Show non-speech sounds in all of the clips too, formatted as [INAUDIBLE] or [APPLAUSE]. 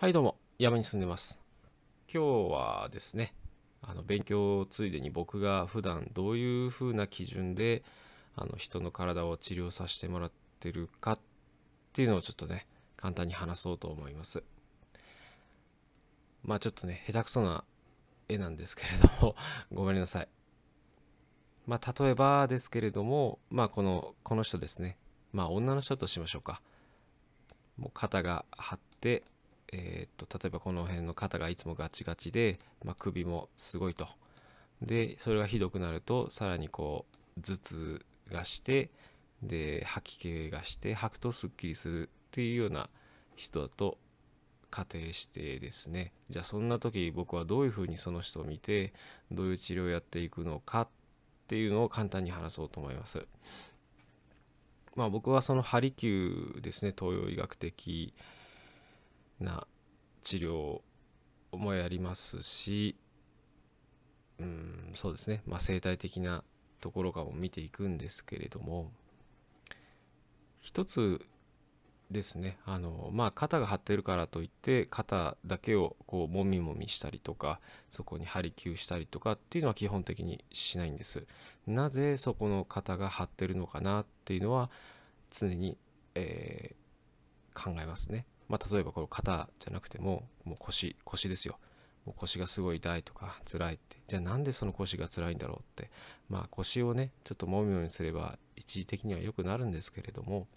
はいどうも、山に住んでます。今日はですね、あの勉強ついでに僕が普段どういう風な基準であの人の体を治療させてもらってるかっていうのをちょっとね、簡単に話そうと思います。まあちょっとね、下手くそな絵なんですけれども [LAUGHS] ごめんなさい。まあ例えばですけれども、まあこの、この人ですね。まあ女の人としましょうか。もう肩が張って、えー、っと例えばこの辺の肩がいつもガチガチで、まあ、首もすごいとでそれがひどくなるとさらにこう頭痛がしてで吐き気がして吐くとすっきりするっていうような人だと仮定してですねじゃあそんな時僕はどういうふうにその人を見てどういう治療をやっていくのかっていうのを簡単に話そうと思います。まあ、僕はそのハリキューですね東洋医学的な治療もやりますしうんそうですね、まあ、生態的なところかも見ていくんですけれども一つですねあのまあ肩が張ってるからといって肩だけをこうもみもみしたりとかそこに張り球したりとかっていうのは基本的にしないんですなぜそこの肩が張ってるのかなっていうのは常に、えー、考えますねまあ、例えばこの肩じゃなくても、もう腰、腰ですよ。もう腰がすごい痛いとか辛いって。じゃあなんでその腰が辛いんだろうって。まあ腰をね、ちょっと揉むようにすれば一時的には良くなるんですけれども、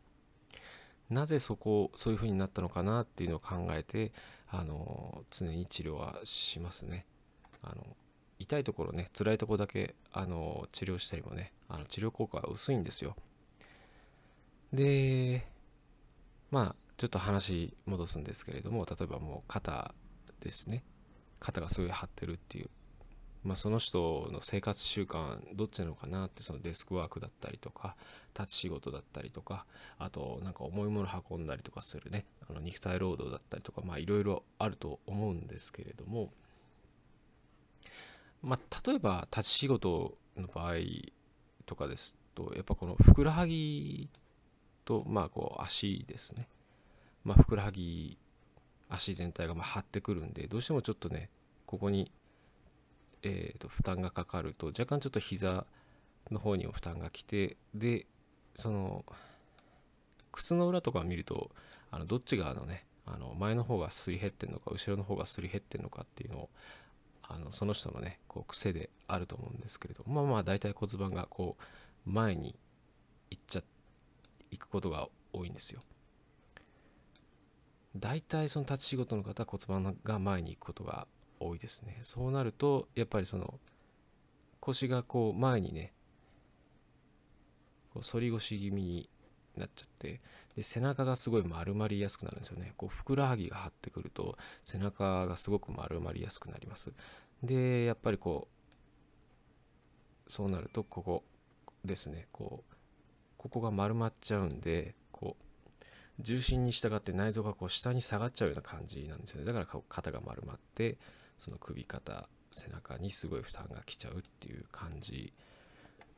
なぜそこそういう風になったのかなっていうのを考えてあの常に治療はしますねあの痛いところね辛いところだけあの治療したりもねあの治療効果は薄いんですよでまあちょっと話戻すんですけれども例えばもう肩ですね肩がすごい張ってるっていう、まあ、その人の生活習慣どっちなのかなってそのデスクワークだったりとか立ち仕事だったりとかあとなんか重いもの運んだりとかするねあの肉体労働だったりとかまあいろいろあると思うんですけれどもまあ例えば立ち仕事の場合とかですとやっぱこのふくらはぎとまあこう足ですねまあ、ふくらはぎ足全体がま張ってくるんでどうしてもちょっとねここに、えー、と負担がかかると若干ちょっと膝の方にも負担がきてでその靴の裏とかを見るとあのどっち側のねあの前の方がすり減ってんのか後ろの方がすり減ってんのかっていうのをあのその人のねこう癖であると思うんですけれどまあまあ大体骨盤がこう前に行っちゃ行くことが多いんですよ。大体その立ち仕事の方は骨盤が前に行くことが多いですねそうなるとやっぱりその腰がこう前にねこう反り腰気味になっちゃってで背中がすごい丸まりやすくなるんですよねこうふくらはぎが張ってくると背中がすごく丸まりやすくなりますでやっぱりこうそうなるとここですねこうここが丸まっちゃうんで重心に従って内臓がこう下に下がっちゃうような感じなんですよねだから肩が丸まってその首肩背中にすごい負担がきちゃうっていう感じ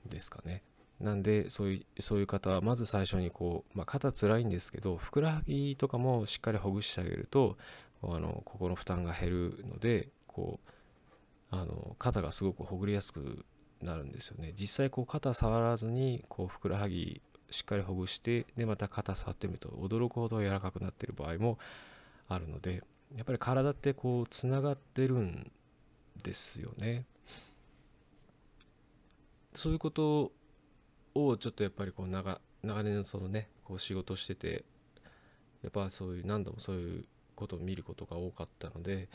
ですかねなんでそういうそういう方はまず最初にこう、まあ、肩つらいんですけどふくらはぎとかもしっかりほぐしてあげるとあのここの負担が減るのでこうあの肩がすごくほぐれやすくなるんですよね実際こう肩触らずにこうふくらはぎしっかりほぐしてでまた肩触ってみると驚くほど柔らかくなってる場合もあるのでやっぱり体ってこうつながってるんですよね。そういうことをちょっとやっぱりこう長長年のそのねこう仕事しててやっぱそういう何度もそういうことを見ることが多かったので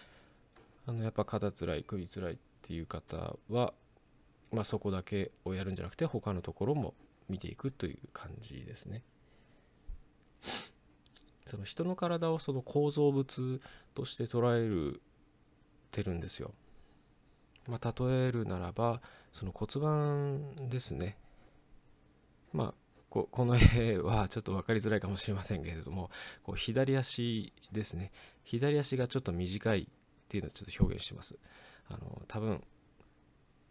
あのやっぱ肩つらい首つらいっていう方は、まあ、そこだけをやるんじゃなくて他のところも見ていくという感じですね。[LAUGHS] その人の体をその構造物として捉えるてるんですよ。まあ、例えるならばその骨盤ですね。まあここの絵はちょっと分かりづらいかもしれませんけれどもこう左足ですね左足がちょっと短いっていうのをちょっと表現してますあの多分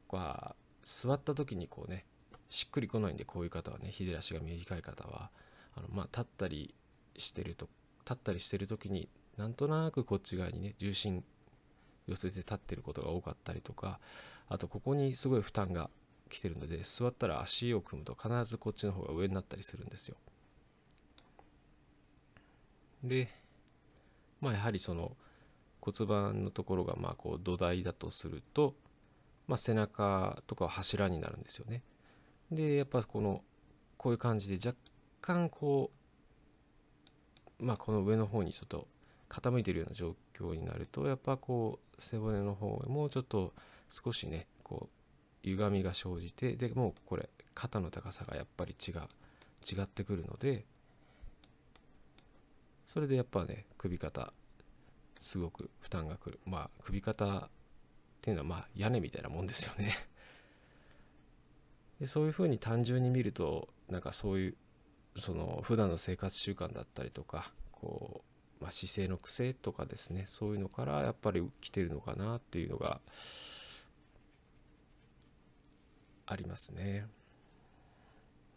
こう座った時にこうねしっくりこないんでこういう方はねひでらしが短い方はあのまあ立ったりしてると立ったりしてる時になんとなくこっち側にね重心寄せて立ってることが多かったりとかあとここにすごい負担が来てるので座ったら足を組むと必ずこっちの方が上になったりするんですよ。でまあやはりその骨盤のところがまあこう土台だとすると、まあ、背中とかは柱になるんですよね。で、やっぱこの、こういう感じで若干こう、まあこの上の方にちょっと傾いてるような状況になると、やっぱこう背骨の方もうちょっと少しね、こう歪みが生じて、で、もうこれ肩の高さがやっぱり違う、違ってくるので、それでやっぱね、首肩、すごく負担がくる。まあ首肩っていうのはまあ屋根みたいなもんですよねでそういうふうに単純に見るとなんかそういうその普段の生活習慣だったりとかこう、まあ、姿勢の癖とかですねそういうのからやっぱり来てるのかなっていうのがありますね。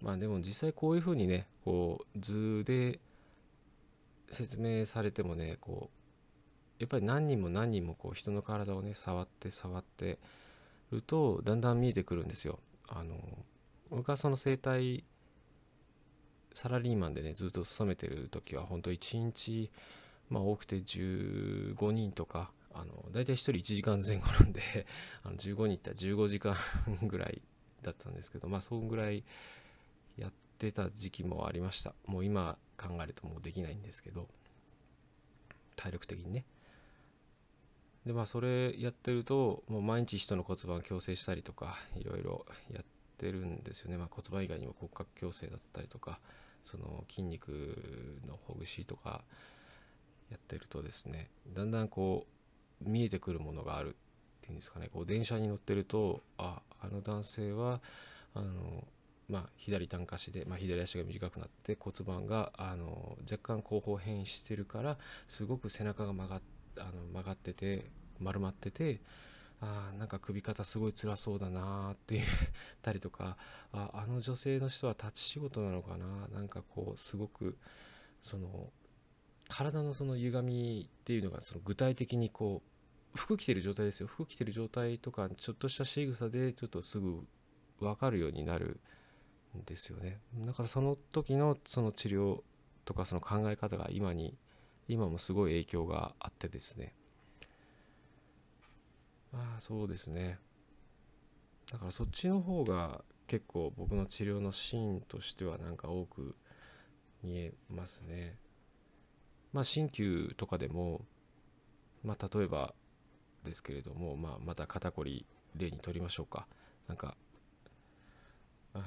まあでも実際こういうふうにねこう図で説明されてもねこうやっぱり何人も何人もこう人の体をね触って触ってるとだんだん見えてくるんですよ。あの僕はその生態サラリーマンでねずっと勤めてる時は本当1日まあ多くて15人とかあの大体1人1時間前後なんで [LAUGHS] あの15人いったら15時間ぐらいだったんですけどまあそんぐらいやってた時期もありましたもう今考えるともうできないんですけど体力的にねでまあそれやってるともう毎日人の骨盤矯正したりとかいろいろやってるんですよね、まあ、骨盤以外にも骨格矯正だったりとかその筋肉のほぐしとかやってるとですねだんだんこう見えてくるものがあるっていうんですかねこう電車に乗ってるとああの男性はあのまあ、左単下詞で、まあ、左足が短くなって骨盤があの若干後方変異してるからすごく背中が曲がってあの曲がってて丸まっててあなんか首肩すごい辛そうだなって言ったりとかああの女性の人は立ち仕事なのかななんかこうすごくその体のその歪みっていうのがその具体的にこう服着てる状態ですよ服着てる状態とかちょっとした仕草でちょっとすぐ分かるようになるんですよねだからその時のその治療とかその考え方が今に今もすごい影響があってですねまあそうですねだからそっちの方が結構僕の治療のシーンとしてはなんか多く見えますねまあ鍼灸とかでもまあ例えばですけれども、まあ、また肩こり例にとりましょうかなんかあ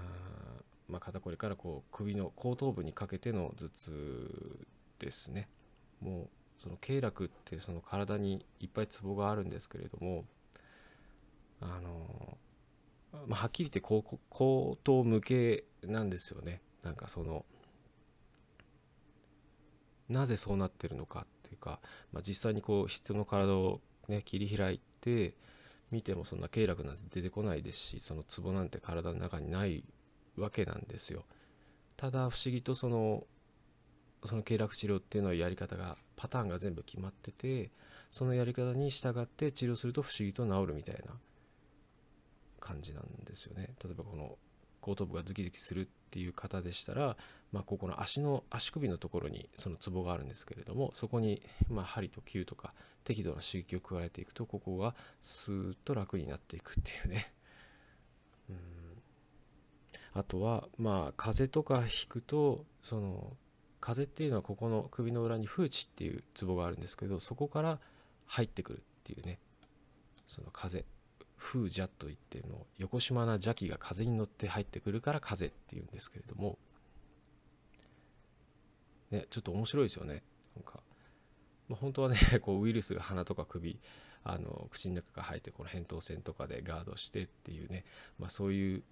まあ、肩こりからこう首の後頭部にかけての頭痛ですねもうその経絡ってその体にいっぱいツボがあるんですけれどもあの、まあ、はっきり言って高頭無形なんですよねなんかそのなぜそうなってるのかっていうか、まあ、実際にこう人の体を、ね、切り開いて見てもそんな経絡なんて出てこないですしそのツボなんて体の中にないわけなんですよ。ただ不思議とそのその経絡治療っていうのはやり方がパターンが全部決まっててそのやり方に従って治療すると不思議と治るみたいな感じなんですよね。例えばこの後頭部がズキズキするっていう方でしたら、まあ、ここの足の足首のところにそのツボがあるんですけれどもそこにまあ針と球とか適度な刺激を加えていくとここがスーッと楽になっていくっていうね。うんあとはまあ風邪とか引くとその風っていうのはここの首の裏に風地っていうツボがあるんですけどそこから入ってくるっていうねその風風邪といっての横島な邪気が風に乗って入ってくるから風っていうんですけれどもねちょっと面白いですよねなんか、まあ、本当はね [LAUGHS] こうウイルスが鼻とか首あの口の中が入ってこの扁桃腺とかでガードしてっていうね、まあ、そういう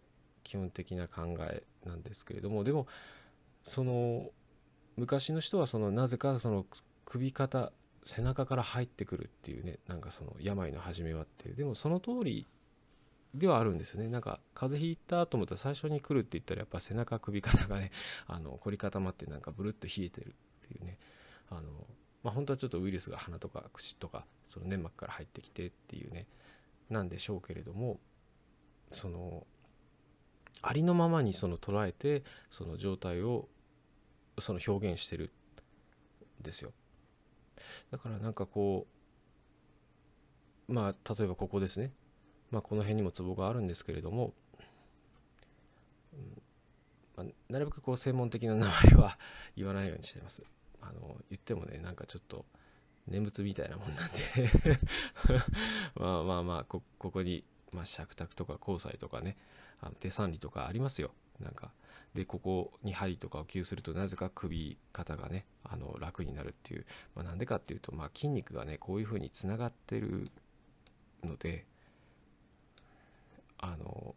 基本的な考えなんですけれどもでもその昔の人はそのなぜかその首肩背中から入ってくるっていうねなんかその病の始めはってでもその通りではあるんですよねなんか風邪ひいたと思ったら最初に来るって言ったらやっぱ背中首肩がね [LAUGHS] あの凝り固まってなんかブルッと冷えてるっていうねあのまあ本当はちょっとウイルスが鼻とか口とかその粘膜から入ってきてっていうねなんでしょうけれどもそのありのままにその捉えてその状態をその表現してるんですよだからなんかこうまあ例えばここですねまあこの辺にもツボがあるんですけれども、うんまあ、なるべくこう専門的な名前は言わないようにしてますあの言ってもねなんかちょっと念仏みたいなもんなんで [LAUGHS] まあまあまあここに、まあ、尺卓とか交際とかねあの手三理とかありますよなんかでここに針とかを吸するとなぜか首肩がねあの楽になるっていう、まな、んでかっていうと、まあ、筋肉がねこういうふうにつながってるのであの、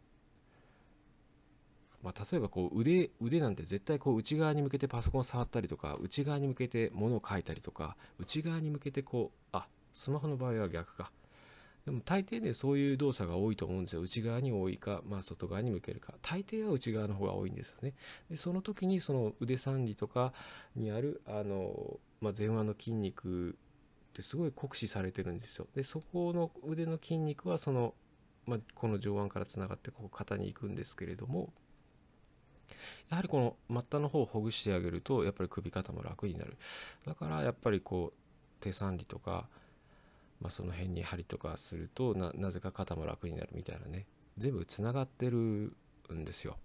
まあ、例えばこう腕腕なんて絶対こう内側に向けてパソコン触ったりとか内側に向けて物を書いたりとか内側に向けてこうあスマホの場合は逆かでも大抵ね、そういう動作が多いと思うんですよ。内側に多いか、まあ、外側に向けるか。大抵は内側の方が多いんですよね。で、その時にその腕三里とかにある、あの、まあ、前腕の筋肉ってすごい酷使されてるんですよ。で、そこの腕の筋肉はその、まあ、この上腕からつながってこう肩に行くんですけれども、やはりこの末端の方をほぐしてあげるとやっぱり首肩も楽になるだからやっぱりこう手三里とかまあ、その辺に針とかするとなぜか肩も楽になるみたいなね全部つながってるんですよ。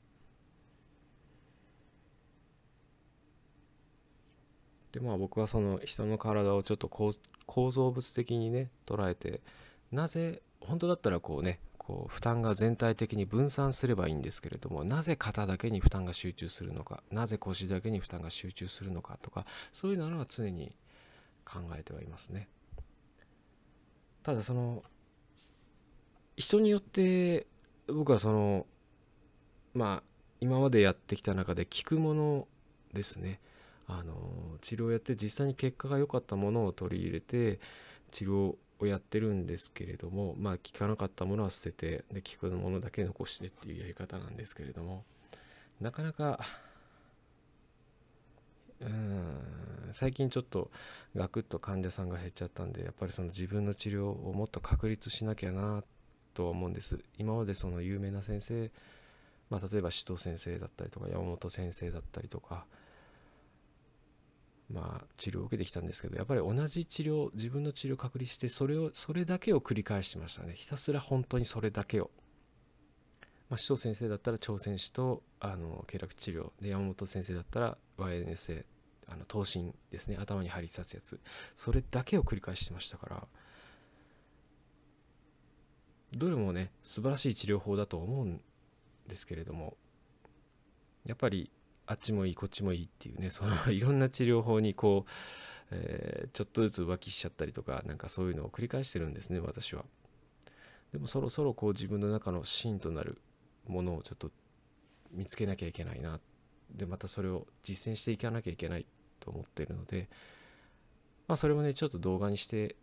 でまあ僕はその人の体をちょっと構造物的にね捉えてなぜ本当だったらこうねこう負担が全体的に分散すればいいんですけれどもなぜ肩だけに負担が集中するのかなぜ腰だけに負担が集中するのかとかそういうのは常に考えてはいますね。ただその人によって僕はそのまあ今までやってきた中で聞くものですねあの治療をやって実際に結果が良かったものを取り入れて治療をやってるんですけれどもまあ聞かなかったものは捨ててで聞くものだけ残してっていうやり方なんですけれどもなかなかうん最近ちょっとガクッと患者さんが減っちゃったんでやっぱりその自分の治療をもっと確立しなきゃなとは思うんです今までその有名な先生、まあ、例えば首藤先生だったりとか山本先生だったりとかまあ治療を受けてきたんですけどやっぱり同じ治療自分の治療を確立してそれをそれだけを繰り返してましたねひたすら本当にそれだけをまあ、首藤先生だったら朝鮮士とあの経絡治療で山本先生だったら YNSA あの頭身ですね頭に針刺すやつそれだけを繰り返してましたからどれもね素晴らしい治療法だと思うんですけれどもやっぱりあっちもいいこっちもいいっていうねその [LAUGHS] いろんな治療法にこう、えー、ちょっとずつ浮気しちゃったりとかなんかそういうのを繰り返してるんですね私はでもそろそろこう自分の中の芯となるものをちょっと見つけなきゃいけないなでまたそれを実践していかなきゃいけないと思っているのでまあそれもねちょっと動画にして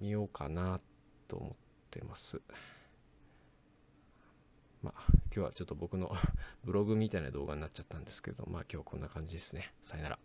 みようかなと思ってますまあ今日はちょっと僕の [LAUGHS] ブログみたいな動画になっちゃったんですけどまあ今日こんな感じですねさよなら